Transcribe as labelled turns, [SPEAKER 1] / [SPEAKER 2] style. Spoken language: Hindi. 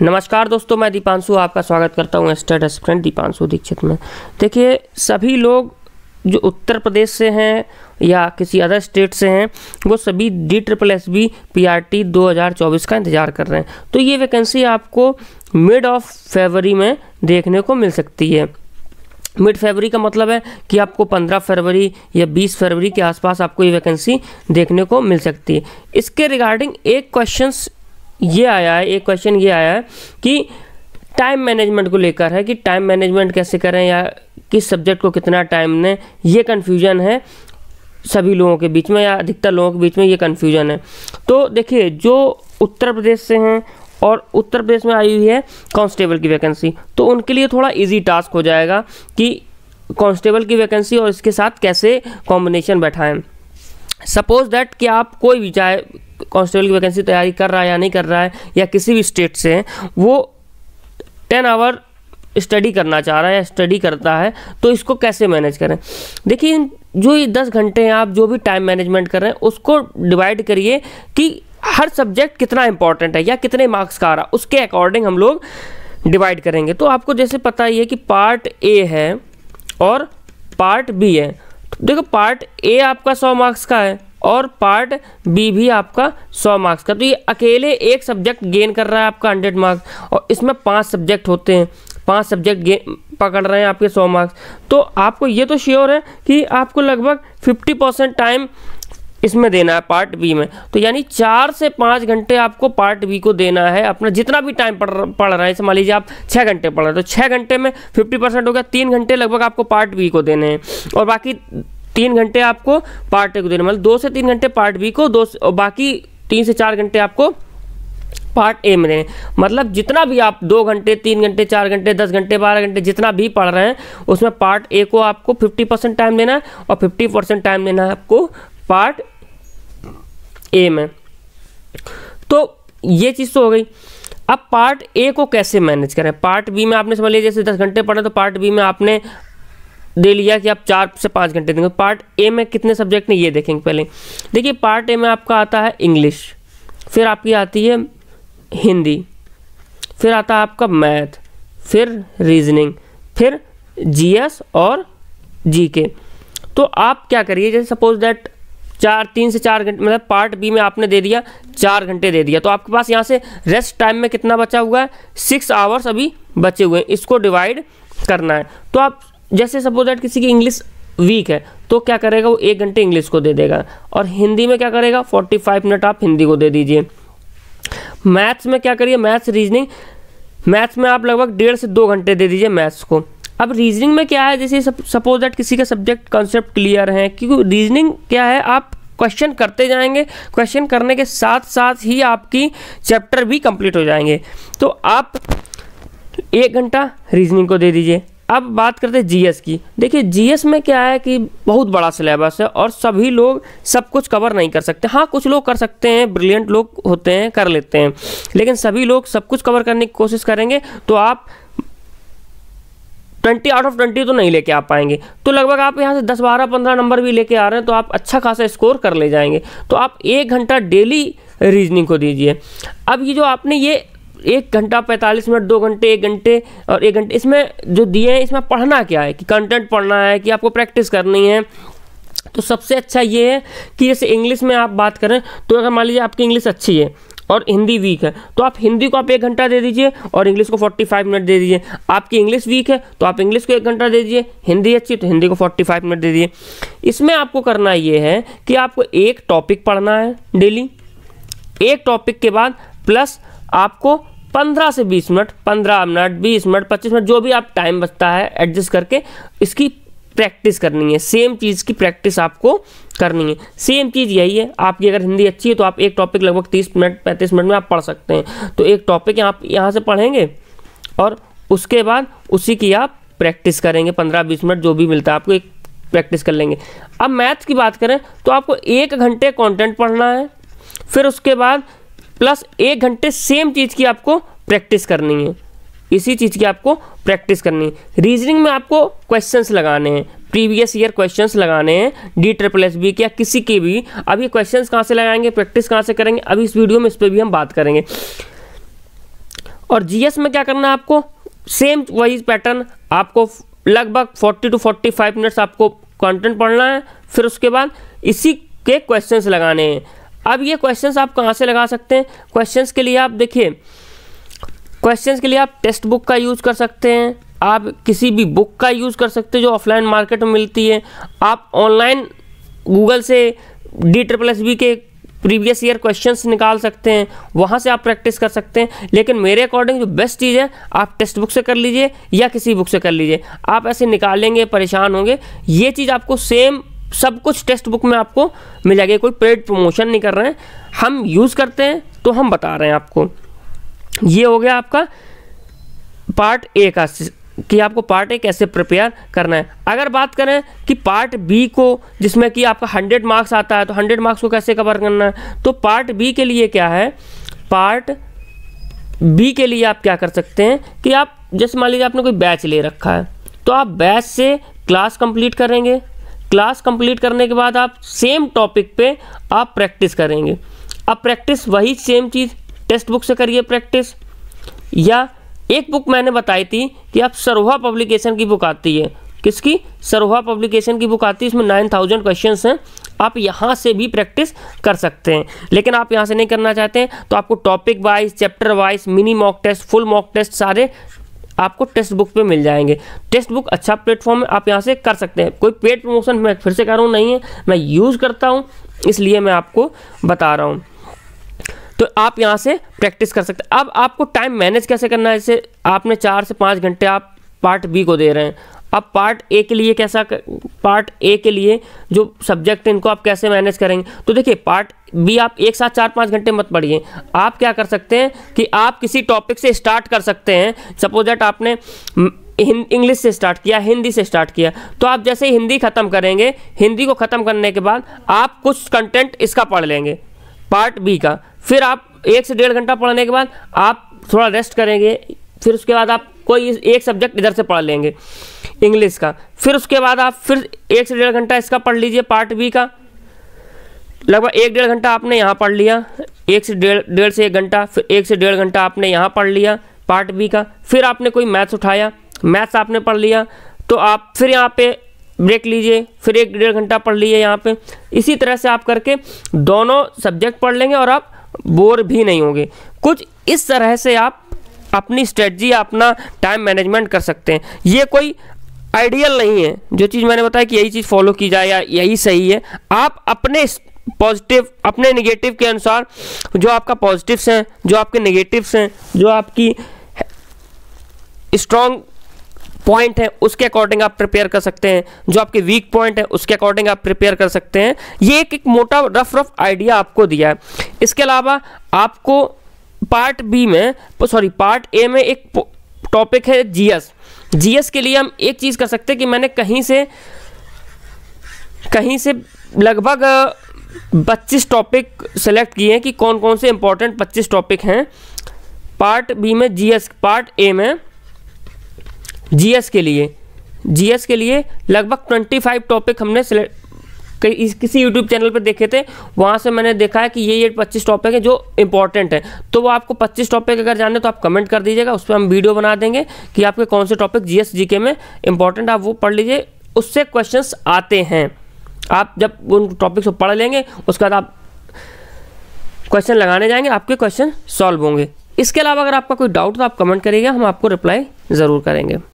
[SPEAKER 1] नमस्कार दोस्तों मैं दीपांशु आपका स्वागत करता हूं स्टेट रेस्टोरेंट दीपांशु दीक्षित में देखिए सभी लोग जो उत्तर प्रदेश से हैं या किसी अदर स्टेट से हैं वो सभी D triple S B P R T दो हज़ार चौबीस का इंतज़ार कर रहे हैं तो ये वैकेंसी आपको मिड ऑफ फरवरी में देखने को मिल सकती है मिड फरवरी का मतलब है कि आपको 15 फरवरी या 20 फरवरी के आसपास आपको ये वैकेंसी देखने को मिल सकती है इसके रिगार्डिंग एक क्वेश्चंस ये आया है एक क्वेश्चन ये आया है कि टाइम मैनेजमेंट को लेकर है कि टाइम मैनेजमेंट कैसे करें या किस सब्जेक्ट को कितना टाइम दें ये कन्फ्यूजन है सभी लोगों के बीच में या अधिकतर लोगों के बीच में ये कन्फ्यूजन है तो देखिए जो उत्तर प्रदेश से हैं और उत्तर प्रदेश में आई हुई है कांस्टेबल की वैकेंसी तो उनके लिए थोड़ा इजी टास्क हो जाएगा कि कांस्टेबल की वैकेंसी और इसके साथ कैसे कॉम्बिनेशन बैठाएं सपोज दैट कि आप कोई भी चाहे कॉन्स्टेबल की वैकेंसी तैयारी तो कर रहा है या नहीं कर रहा है या किसी भी स्टेट से वो टेन आवर स्टडी करना चाह रहा है या स्टडी करता है तो इसको कैसे मैनेज करें देखिए जो ये दस घंटे हैं आप जो भी टाइम मैनेजमेंट कर रहे हैं उसको डिवाइड करिए कि हर सब्जेक्ट कितना इंपॉर्टेंट है या कितने मार्क्स का आ रहा उसके अकॉर्डिंग हम लोग डिवाइड करेंगे तो आपको जैसे पता ही है कि पार्ट ए है और पार्ट बी है तो देखो पार्ट ए आपका सौ मार्क्स का है और पार्ट बी भी आपका सौ मार्क्स का तो ये अकेले एक सब्जेक्ट गेन कर रहा है आपका हंड्रेड मार्क्स और इसमें पाँच सब्जेक्ट होते हैं पांच सब्जेक्ट गेन पकड़ रहे हैं आपके सौ मार्क्स तो आपको ये तो श्योर है कि आपको लगभग फिफ्टी परसेंट टाइम इसमें देना है पार्ट बी में तो यानी चार से पाँच घंटे आपको पार्ट बी को देना है अपना जितना भी टाइम पढ़ पढ़ रहा है मान लीजिए आप छः घंटे पढ़ रहे हैं तो छः घंटे में फिफ्टी परसेंट हो गया तीन घंटे लगभग आपको पार्ट बी को देने हैं और बाकी तीन घंटे आपको पार्ट ए को देना मतलब दो से तीन घंटे पार्ट बी को दो और बाकी तीन से चार घंटे आपको पार्ट ए में देने मतलब जितना भी आप दो घंटे तीन घंटे चार घंटे दस घंटे बारह घंटे जितना भी पढ़ रहे हैं उसमें पार्ट ए को आपको फिफ्टी परसेंट टाइम देना है और फिफ्टी परसेंट टाइम देना है आपको पार्ट ए में तो ये चीज़ तो हो गई अब पार्ट ए को कैसे मैनेज करें पार्ट बी में आपने समझ लीजिए जैसे दस घंटे पढ़े तो पार्ट बी में आपने दे लिया कि आप चार से पाँच घंटे देंगे पार्ट ए में कितने सब्जेक्ट ने ये देखेंगे पहले देखिए पार्ट ए में आपका आता है इंग्लिश फिर आपकी आती है हिंदी फिर आता है आपका मैथ फिर रीजनिंग फिर जीएस और जीके तो आप क्या करिए जैसे सपोज दैट चार तीन से चार घंटे मतलब पार्ट बी में आपने दे दिया चार घंटे दे दिया तो आपके पास यहाँ से रेस्ट टाइम में कितना बचा हुआ है सिक्स आवर्स अभी बचे हुए हैं इसको डिवाइड करना है तो आप जैसे सपोज दैट किसी की इंग्लिश वीक है तो क्या करेगा वो एक घंटे इंग्लिश को दे देगा और हिंदी में क्या करेगा फोर्टी फाइव मिनट आप हिंदी को दे दीजिए मैथ्स में क्या करिए मैथ्स रीजनिंग मैथ्स में आप लगभग डेढ़ से दो घंटे दे दीजिए मैथ्स को अब रीजनिंग में क्या है जैसे सपोज दैट किसी का सब्जेक्ट कॉन्सेप्ट क्लियर है क्योंकि रीजनिंग क्या है आप क्वेश्चन करते जाएंगे क्वेश्चन करने के साथ साथ ही आपकी चैप्टर भी कंप्लीट हो जाएंगे तो आप एक घंटा रीजनिंग को दे दीजिए अब बात करते हैं जीएस की देखिए जीएस में क्या है कि बहुत बड़ा सिलेबस है और सभी लोग सब कुछ कवर नहीं कर सकते हाँ कुछ लोग कर सकते हैं ब्रिलियंट लोग होते हैं कर लेते हैं लेकिन सभी लोग सब कुछ कवर करने की कोशिश करेंगे तो आप ट्वेंटी आउट ऑफ ट्वेंटी तो नहीं लेके आ पाएंगे तो लगभग आप यहाँ से दस बारह पंद्रह नंबर भी लेके आ रहे हैं तो आप अच्छा खासा स्कोर कर ले जाएंगे तो आप एक घंटा डेली रीजनिंग को दीजिए अब ये जो आपने ये एक घंटा पैंतालीस मिनट दो घंटे एक घंटे और एक घंटे इसमें जो दिए हैं इसमें पढ़ना क्या है कि कंटेंट पढ़ना है कि आपको प्रैक्टिस करनी है तो सबसे अच्छा ये है कि जैसे इंग्लिश में आप बात करें तो अगर मान लीजिए आपकी इंग्लिश अच्छी है और हिंदी वीक है तो आप हिंदी को आप एक घंटा दे दीजिए और इंग्लिश को 45 मिनट दे दीजिए आपकी इंग्लिश वीक है तो आप इंग्लिश को एक घंटा दे दीजिए हिंदी अच्छी तो हिंदी को 45 मिनट दे दीजिए इसमें आपको करना ये है कि आपको एक टॉपिक पढ़ना है डेली एक टॉपिक के बाद प्लस आपको 15 से 20 मिनट 15 मिनट 20 मिनट 25 मिनट जो भी आप टाइम बचता है एडजस्ट करके इसकी प्रैक्टिस करनी है सेम चीज़ की प्रैक्टिस आपको करनी है सेम चीज़ यही है आपकी अगर हिंदी अच्छी है तो आप एक टॉपिक लगभग 30 मिनट 35 मिनट में आप पढ़ सकते हैं तो एक टॉपिक आप यहाँ से पढ़ेंगे और उसके बाद उसी की आप प्रैक्टिस करेंगे 15-20 मिनट जो भी मिलता है आपको एक प्रैक्टिस कर लेंगे अब मैथ्स की बात करें तो आपको एक घंटे कंटेंट पढ़ना है फिर उसके बाद प्लस एक घंटे सेम चीज़ की आपको प्रैक्टिस करनी है इसी चीज़ की आपको प्रैक्टिस करनी है रीजनिंग में आपको क्वेश्चंस लगाने हैं प्रीवियस ईयर क्वेश्चंस लगाने हैं डी ट्रिपल एस बी के या किसी के भी अभी क्वेश्चन क्वेश्चंस कहाँ से लगाएंगे प्रैक्टिस कहाँ से करेंगे अभी इस वीडियो में इस पर भी हम बात करेंगे और जीएस में क्या करना है आपको सेम वही पैटर्न आपको लगभग 40 टू 45 मिनट्स आपको कंटेंट पढ़ना है फिर उसके बाद इसी के क्वेश्चंस लगाने हैं अब ये क्वेश्चंस आप कहाँ से लगा सकते हैं क्वेश्चंस के लिए आप देखिए क्वेश्चंस के लिए आप टेक्स्ट बुक का यूज़ कर सकते हैं आप किसी भी बुक का यूज़ कर सकते हैं जो ऑफलाइन मार्केट में मिलती है आप ऑनलाइन गूगल से डी ट्रिपल एस बी के प्रीवियस ईयर क्वेश्चंस निकाल सकते हैं वहाँ से आप प्रैक्टिस कर सकते हैं लेकिन मेरे अकॉर्डिंग जो बेस्ट चीज़ है आप टेक्स्ट बुक से कर लीजिए या किसी बुक से कर लीजिए आप ऐसे निकालेंगे परेशान होंगे ये चीज़ आपको सेम सब कुछ टेक्स्ट बुक में आपको मिल जाएगा कोई पेड प्रमोशन नहीं कर रहे हैं हम यूज़ करते हैं तो हम बता रहे हैं आपको ये हो गया आपका पार्ट ए का कि आपको पार्ट ए कैसे प्रिपेयर करना है अगर बात करें कि पार्ट बी को जिसमें कि आपका हंड्रेड मार्क्स आता है तो हंड्रेड मार्क्स को कैसे कवर करना है तो पार्ट बी के लिए क्या है पार्ट बी के लिए आप क्या कर सकते हैं कि आप जैसे मान लीजिए आपने कोई बैच ले रखा है तो आप बैच से क्लास कंप्लीट करेंगे क्लास कंप्लीट करने के बाद आप सेम टॉपिक पे आप प्रैक्टिस करेंगे अब प्रैक्टिस वही सेम चीज़ टेक्स्ट बुक से करिए प्रैक्टिस या एक बुक मैंने बताई थी कि आप सरोहा पब्लिकेशन की बुक आती है किसकी सरोहा पब्लिकेशन की बुक आती है इसमें नाइन थाउजेंड क्वेश्चन हैं आप यहाँ से भी प्रैक्टिस कर सकते हैं लेकिन आप यहाँ से नहीं करना चाहते हैं तो आपको topic wise chapter wise mini mock test full mock test सारे आपको टेक्स्ट बुक पे मिल जाएंगे टेक्स्ट बुक अच्छा प्लेटफॉर्म है आप यहाँ से कर सकते हैं कोई पेड प्रमोशन मैं फिर से कर रहा हूँ नहीं है मैं यूज़ करता हूँ इसलिए मैं आपको बता रहा हूँ तो आप यहाँ से प्रैक्टिस कर सकते हैं अब आपको टाइम मैनेज कैसे करना है जैसे आपने चार से पाँच घंटे आप पार्ट बी को दे रहे हैं अब पार्ट ए के लिए कैसा पार्ट ए के लिए जो सब्जेक्ट इनको आप कैसे मैनेज करेंगे तो देखिए पार्ट बी आप एक साथ चार पाँच घंटे मत पढ़िए आप क्या कर सकते हैं कि आप किसी टॉपिक से स्टार्ट कर सकते हैं सपोज दैट आपने इंग्लिश से स्टार्ट किया हिंदी से स्टार्ट किया तो आप जैसे ही हिंदी ख़त्म करेंगे हिंदी को ख़त्म करने के बाद आप कुछ कंटेंट इसका पढ़ लेंगे पार्ट बी का फिर आप एक से डेढ़ घंटा पढ़ने के बाद आप थोड़ा रेस्ट करेंगे फिर उसके बाद आप कोई एक सब्जेक्ट इधर से पढ़ लेंगे इंग्लिश का फिर उसके बाद आप फिर एक से डेढ़ घंटा इसका पढ़ लीजिए पार्ट बी का लगभग एक डेढ़ घंटा आपने यहाँ पढ़ लिया एक से डेढ़ डेढ़ से एक घंटा फिर एक से डेढ़ घंटा आपने यहाँ पढ़ लिया पार्ट बी का फिर आपने कोई मैथ्स उठाया मैथ्स आपने पढ़ लिया तो आप फिर यहाँ पे ब्रेक लीजिए फिर एक डेढ़ घंटा पढ़ लीजिए यहाँ पे इसी तरह से आप करके दोनों सब्जेक्ट पढ़ लेंगे और आप बोर भी नहीं होंगे कुछ इस तरह से आप अपनी स्ट्रेटजी अपना टाइम मैनेजमेंट कर सकते हैं ये कोई आइडियल नहीं है जो चीज़ मैंने बताया कि यही चीज़ फॉलो की जाए या यही सही है आप अपने पॉजिटिव अपने नेगेटिव के अनुसार जो आपका पॉजिटिव्स हैं जो आपके नेगेटिव्स हैं जो आपकी स्ट्रॉन्ग पॉइंट है उसके अकॉर्डिंग आप प्रिपेयर कर सकते हैं जो आपके वीक पॉइंट है उसके अकॉर्डिंग आप प्रिपेयर कर सकते हैं ये एक एक मोटा रफ रफ आइडिया आपको दिया है इसके अलावा आपको पार्ट बी में सॉरी पार्ट ए में एक टॉपिक है जीएस जीएस के लिए हम एक चीज़ कर सकते हैं कि मैंने कहीं से कहीं से लगभग 25 टॉपिक सेलेक्ट किए हैं कि कौन कौन से इंपॉर्टेंट 25 टॉपिक हैं पार्ट बी में जीएस पार्ट ए में जीएस के लिए जीएस के लिए लगभग 25 टॉपिक हमने कई किसी यूट्यूब चैनल पर देखे थे वहाँ से मैंने देखा है कि ये ये पच्चीस टॉपिक है जो इंपॉर्टेंट है तो वो आपको पच्चीस टॉपिक अगर जानने तो आप कमेंट कर दीजिएगा उस पर हम वीडियो बना देंगे कि आपके कौन से टॉपिक जी के में इंपॉर्टेंट आप वो पढ़ लीजिए उससे क्वेश्चन आते हैं आप जब उन टॉपिक्स को पढ़ लेंगे उसके बाद आप क्वेश्चन लगाने जाएंगे आपके क्वेश्चन सॉल्व होंगे इसके अलावा अगर आपका कोई डाउट तो आप कमेंट करिएगा हम आपको रिप्लाई ज़रूर करेंगे